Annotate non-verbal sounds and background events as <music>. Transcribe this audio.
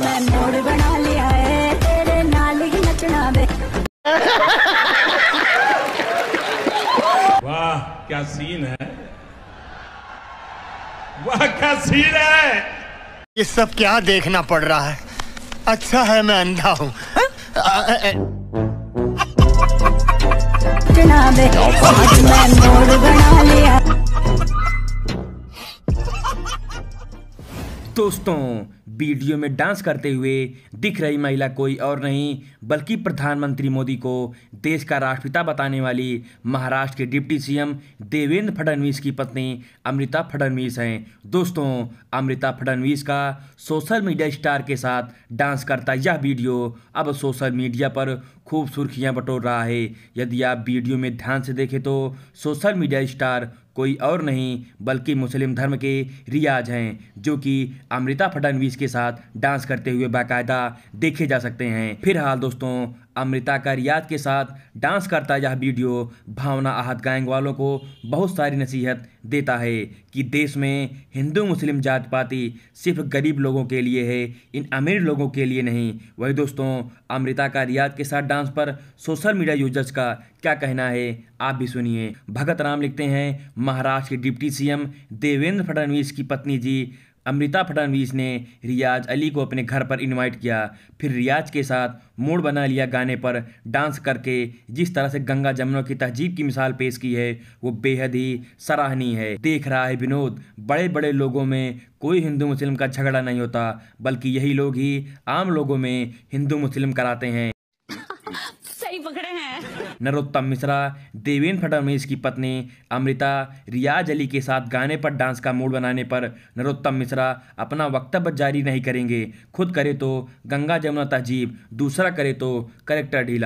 मैं मोड़ बना लिया है तेरे नाल ही नचना वाह क्या सीन है वाह क्या सीन है ये सब क्या देखना पड़ रहा है अच्छा है मैं अंधा हूँ बना हाँ? लिया <laughs> दोस्तों वीडियो में डांस करते हुए दिख रही महिला कोई और नहीं बल्कि प्रधानमंत्री मोदी को देश का राष्ट्रपिता बताने वाली महाराष्ट्र के डिप्टी सीएम देवेंद्र फडणवीस की पत्नी अमृता फडणवीस हैं दोस्तों अमृता फडणवीस का सोशल मीडिया स्टार के साथ डांस करता यह वीडियो अब सोशल मीडिया पर खूब सुर्खियां बटोर रहा है यदि आप वीडियो में ध्यान से देखें तो सोशल मीडिया स्टार कोई और नहीं बल्कि मुस्लिम धर्म के रियाज हैं जो कि अमृता फडणवीस लेडीज के साथ डांस करते हुए बाकायदा देखे जा सकते हैं फिलहाल दोस्तों अमृता का रियाज के साथ डांस करता यह वीडियो भावना आहत गैंग वालों को बहुत सारी नसीहत देता है कि देश में हिंदू मुस्लिम जात पाति सिर्फ गरीब लोगों के लिए है इन अमीर लोगों के लिए नहीं वही दोस्तों अमृता का रियाज के साथ डांस पर सोशल मीडिया यूजर्स का क्या कहना है आप भी सुनिए भगत राम लिखते हैं महाराष्ट्र के डिप्टी सी देवेंद्र फडनवीस की पत्नी जी अमृता फडनवीस ने रियाज अली को अपने घर पर इनवाइट किया फिर रियाज के साथ मूड बना लिया गाने पर डांस करके जिस तरह से गंगा जमुना की तहजीब की मिसाल पेश की है वो बेहद ही सराहनीय है देख रहा है विनोद बड़े बड़े लोगों में कोई हिंदू मुस्लिम का झगड़ा नहीं होता बल्कि यही लोग ही आम लोगों में हिंदू मुस्लिम कराते हैं ही पकड़े हैं नरोत्तम मिश्रा देवेंद्र फडणवीस की पत्नी अमृता रियाज अली के साथ गाने पर डांस का मूड बनाने पर नरोत्तम मिश्रा अपना वक्तव्य जारी नहीं करेंगे खुद करे तो गंगा जमुना तहजीब दूसरा करे तो करेक्टर ढीला